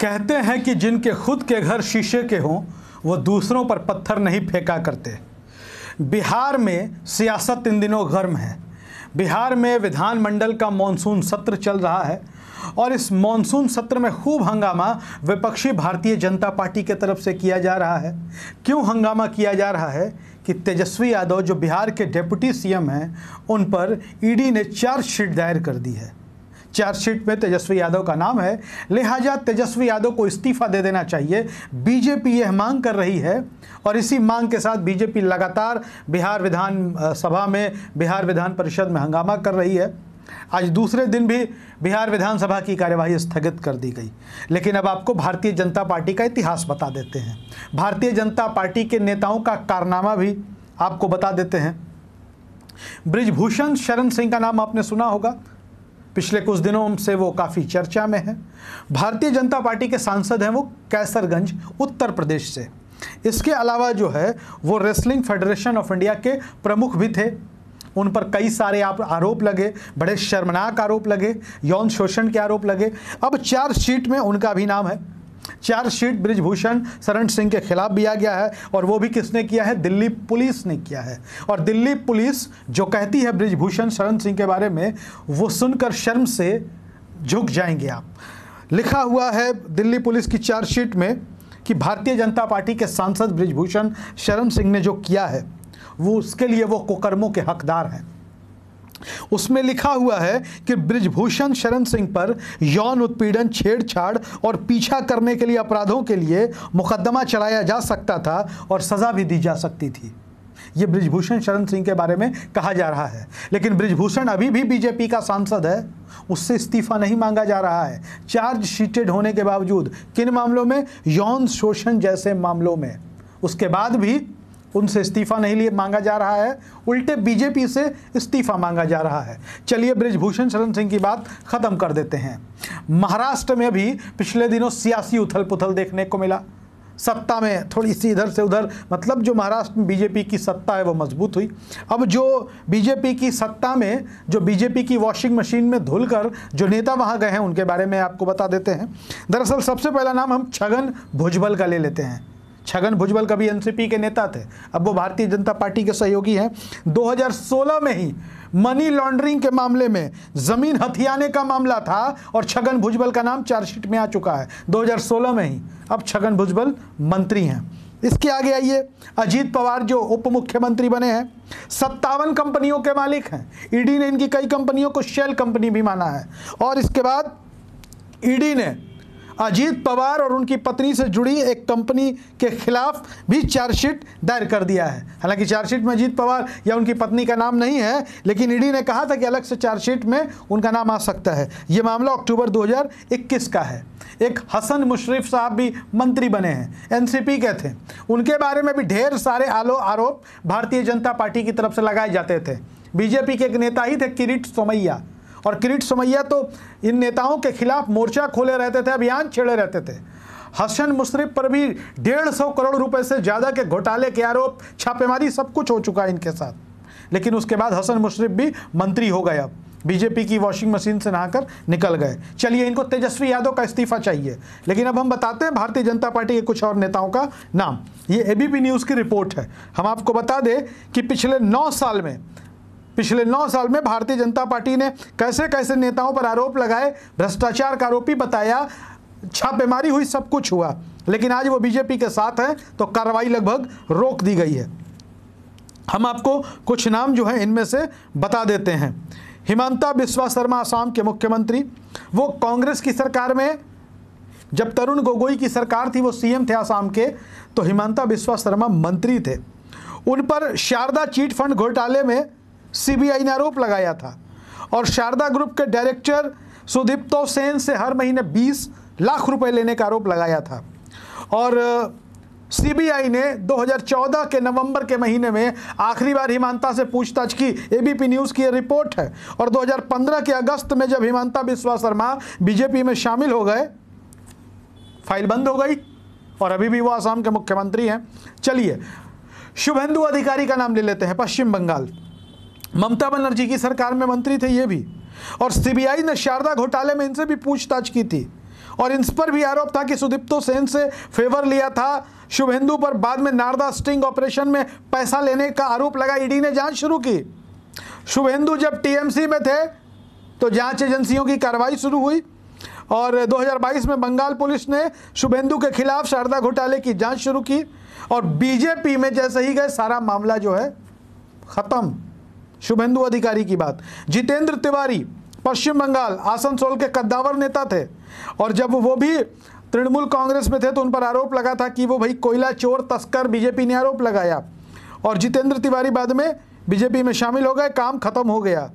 कहते हैं कि जिनके खुद के घर शीशे के हों वो दूसरों पर पत्थर नहीं फेंका करते बिहार में सियासत इन दिनों गर्म है बिहार में विधानमंडल का मानसून सत्र चल रहा है और इस मानसून सत्र में खूब हंगामा विपक्षी भारतीय जनता पार्टी के तरफ से किया जा रहा है क्यों हंगामा किया जा रहा है कि तेजस्वी यादव जो बिहार के डेप्यूटी सीएम हैं उन पर ईडी ने चार्जशीट दायर कर दी है चार्जशीट में तेजस्वी यादव का नाम है लिहाजा तेजस्वी यादव को इस्तीफा दे देना चाहिए बीजेपी यह मांग कर रही है और इसी मांग के साथ बीजेपी लगातार बिहार विधान सभा में बिहार विधान परिषद में हंगामा कर रही है आज दूसरे दिन भी बिहार विधानसभा की कार्यवाही स्थगित कर दी गई लेकिन अब आपको भारतीय जनता पार्टी का इतिहास बता देते हैं भारतीय जनता पार्टी के नेताओं का कारनामा भी आपको बता देते हैं ब्रिजभूषण शरण सिंह का नाम आपने सुना होगा पिछले कुछ दिनों से वो काफ़ी चर्चा में है भारतीय जनता पार्टी के सांसद हैं वो कैसरगंज उत्तर प्रदेश से इसके अलावा जो है वो रेसलिंग फेडरेशन ऑफ इंडिया के प्रमुख भी थे उन पर कई सारे आप आरोप लगे बड़े शर्मनाक आरोप लगे यौन शोषण के आरोप लगे अब चार्जशीट में उनका भी नाम है चार्जशीट ब्रिजभूषण शरण सिंह के खिलाफ भी आ गया है और वो भी किसने किया है दिल्ली पुलिस ने किया है और दिल्ली पुलिस जो कहती है ब्रिजभूषण शरण सिंह के बारे में वो सुनकर शर्म से झुक जाएंगे आप लिखा हुआ है दिल्ली पुलिस की चार्जशीट में कि भारतीय जनता पार्टी के सांसद ब्रिजभूषण शरण सिंह ने जो किया है वो उसके लिए वो कुकर्मों के हकदार हैं उसमें लिखा हुआ है कि ब्रिजभूषण शरण सिंह पर यौन उत्पीड़न छेड़छाड़ और पीछा करने के लिए अपराधों के लिए मुकदमा चलाया जा सकता था और सज़ा भी दी जा सकती थी ये ब्रिजभूषण शरण सिंह के बारे में कहा जा रहा है लेकिन ब्रिजभूषण अभी भी बीजेपी का सांसद है उससे इस्तीफा नहीं मांगा जा रहा है चार्ज शीटेड होने के बावजूद किन मामलों में यौन शोषण जैसे मामलों में उसके बाद भी उनसे इस्तीफा नहीं लिए मांगा जा रहा है उल्टे बीजेपी से इस्तीफा मांगा जा रहा है चलिए ब्रिजभूषण शरण सिंह की बात खत्म कर देते हैं महाराष्ट्र में भी पिछले दिनों सियासी उथल पुथल देखने को मिला सत्ता में थोड़ी सी इधर से उधर मतलब जो महाराष्ट्र में बीजेपी की सत्ता है वो मजबूत हुई अब जो बीजेपी की सत्ता में जो बीजेपी की वॉशिंग मशीन में धुलकर जो नेता वहाँ गए हैं उनके बारे में आपको बता देते हैं दरअसल सबसे पहला नाम हम छगन भुजबल का ले लेते हैं छगन भुजबल कभी एनसीपी के नेता थे अब वो भारतीय जनता पार्टी के सहयोगी हैं 2016 में ही मनी लॉन्ड्रिंग के मामले में ज़मीन हथियाने का मामला था और छगन भुजबल का नाम चार्जशीट में आ चुका है 2016 में ही अब छगन भुजबल मंत्री हैं इसके आगे आइए अजीत पवार जो उप मुख्यमंत्री बने हैं सत्तावन कंपनियों के मालिक हैं ईडी ने इनकी कई कंपनियों को शेल कंपनी भी माना है और इसके बाद ईडी ने अजीत पवार और उनकी पत्नी से जुड़ी एक कंपनी के खिलाफ भी चार्जशीट दायर कर दिया है हालांकि चार्जशीट में अजीत पवार या उनकी पत्नी का नाम नहीं है लेकिन ईडी ने कहा था कि अलग से चार्जशीट में उनका नाम आ सकता है ये मामला अक्टूबर 2021 का है एक हसन मुशरफ साहब भी मंत्री बने हैं एनसीपी के थे उनके बारे में भी ढेर सारे आलो आरोप भारतीय जनता पार्टी की तरफ से लगाए जाते थे बीजेपी के एक नेता ही थे किरीट सोमैया और किरीट सोमैया तो इन नेताओं के खिलाफ मोर्चा खोले रहते थे अभियान छेड़े रहते थे हसन मुशरफ पर भी डेढ़ सौ करोड़ रुपए से ज़्यादा के घोटाले के आरोप छापेमारी सब कुछ हो चुका है इनके साथ लेकिन उसके बाद हसन मुशरफ भी मंत्री हो गए अब बीजेपी की वॉशिंग मशीन से नहाकर निकल गए चलिए इनको तेजस्वी यादव का इस्तीफा चाहिए लेकिन अब हम बताते हैं भारतीय जनता पार्टी के कुछ और नेताओं का नाम ये एबीपी न्यूज़ की रिपोर्ट है हम आपको बता दें कि पिछले नौ साल में पिछले नौ साल में भारतीय जनता पार्टी ने कैसे कैसे नेताओं पर आरोप लगाए भ्रष्टाचार का आरोपी बताया छापेमारी हुई सब कुछ हुआ लेकिन आज वो बीजेपी के साथ हैं तो कार्रवाई लगभग रोक दी गई है हम आपको कुछ नाम जो है इनमें से बता देते हैं हिमांता बिस्वा शर्मा आसाम के मुख्यमंत्री वो कांग्रेस की सरकार में जब तरुण गोगोई की सरकार थी वो सीएम थे आसाम के तो हिमांता बिस्वा शर्मा मंत्री थे उन पर शारदा चीट फंड घोटाले में सीबीआई ने आरोप लगाया था और शारदा ग्रुप के डायरेक्टर सुदीप्तो सेन से हर महीने 20 लाख रुपए लेने का आरोप लगाया था और सीबीआई ने 2014 के नवंबर के महीने में आखिरी बार हिमांता से पूछताछ की एबीपी न्यूज़ की रिपोर्ट है और 2015 के अगस्त में जब हिमांता बिस्वा शर्मा बीजेपी में शामिल हो गए फाइल बंद हो गई और अभी भी वो आसाम के मुख्यमंत्री हैं चलिए शुभेंदु अधिकारी का नाम ले लेते हैं पश्चिम बंगाल ममता बनर्जी की सरकार में मंत्री थे ये भी और सीबीआई ने शारदा घोटाले में इनसे भी पूछताछ की थी और इन पर भी आरोप था कि सुदीप्तो सेन से फेवर लिया था शुभेंदु पर बाद में नारदा स्टिंग ऑपरेशन में पैसा लेने का आरोप लगा ईडी ने जांच शुरू की शुभेंदु जब टीएमसी में थे तो जांच एजेंसियों की कार्रवाई शुरू हुई और 2022 में बंगाल पुलिस ने शुभेंदु के खिलाफ शारदा घोटाले की जांच शुरू की और बीजेपी में जैसे ही गए सारा मामला जो है ख़त्म शुभेंदु अधिकारी की बात जितेंद्र तिवारी पश्चिम बंगाल आसनसोल के कद्दावर नेता थे और जब वो भी तृणमूल कांग्रेस में थे तो उन पर आरोप लगा था कि वो भाई कोयला चोर तस्कर बीजेपी ने आरोप लगाया और जितेंद्र तिवारी बाद में बीजेपी में शामिल हो गए काम खत्म हो गया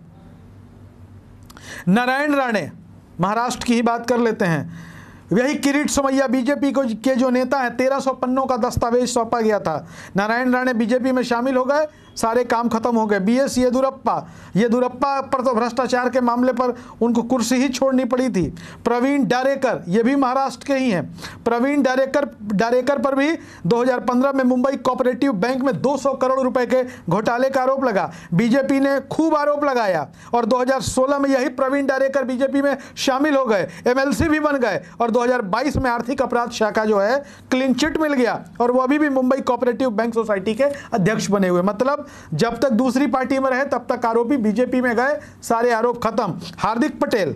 नारायण राणे महाराष्ट्र की ही बात कर लेते हैं वही किरीट सोमैया बीजेपी को के जो नेता हैं तेरह सौ पन्नों का दस्तावेज सौंपा गया था नारायण राणे बीजेपी में शामिल हो गए सारे काम खत्म हो गए बी एस येदुरप्पा येदुरप्पा पर तो भ्रष्टाचार के मामले पर उनको कुर्सी ही छोड़नी पड़ी थी प्रवीण डारेकर ये भी महाराष्ट्र के ही हैं प्रवीण डारेकर डारेकर पर भी 2015 में मुंबई कोऑपरेटिव बैंक में 200 करोड़ रुपए के घोटाले का आरोप लगा बीजेपी ने खूब आरोप लगाया और दो में यही प्रवीण डारेकर बीजेपी में शामिल हो गए एम भी बन गए और दो में आर्थिक अपराध शाखा जो है क्लीन चिट मिल गया और वो अभी भी मुंबई कोऑपरेटिव बैंक सोसाइटी के अध्यक्ष बने हुए मतलब जब तक दूसरी पार्टी में रहे तब तक आरोपी बीजेपी में गए सारे आरोप खत्म हार्दिक पटेल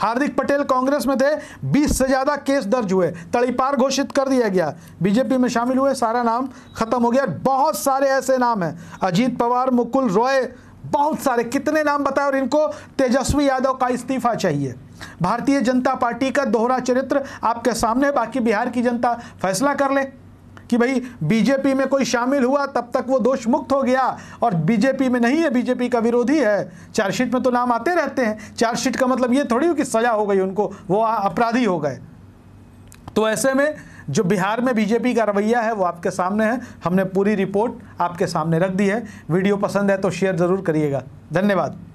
हार्दिक पटेल कांग्रेस में थे 20 से ज़्यादा केस दर्ज हुए तड़ीपार घोषित कर दिया गया बीजेपी में शामिल हुए सारा नाम खत्म हो गया बहुत सारे ऐसे नाम हैं अजीत पवार मुकुल रॉय बहुत सारे कितने नाम बताए और इनको तेजस्वी यादव का इस्तीफा चाहिए भारतीय जनता पार्टी का दोहरा चरित्र आपके सामने बाकी बिहार की जनता फैसला कर ले कि भाई बीजेपी में कोई शामिल हुआ तब तक वो दोष मुक्त हो गया और बीजेपी में नहीं है बीजेपी का विरोधी है चार्जशीट में तो नाम आते रहते हैं चार्जशीट का मतलब ये थोड़ी हो कि सजा हो गई उनको वो अपराधी हो गए तो ऐसे में जो बिहार में बीजेपी का रवैया है वो आपके सामने है हमने पूरी रिपोर्ट आपके सामने रख दी है वीडियो पसंद है तो शेयर ज़रूर करिएगा धन्यवाद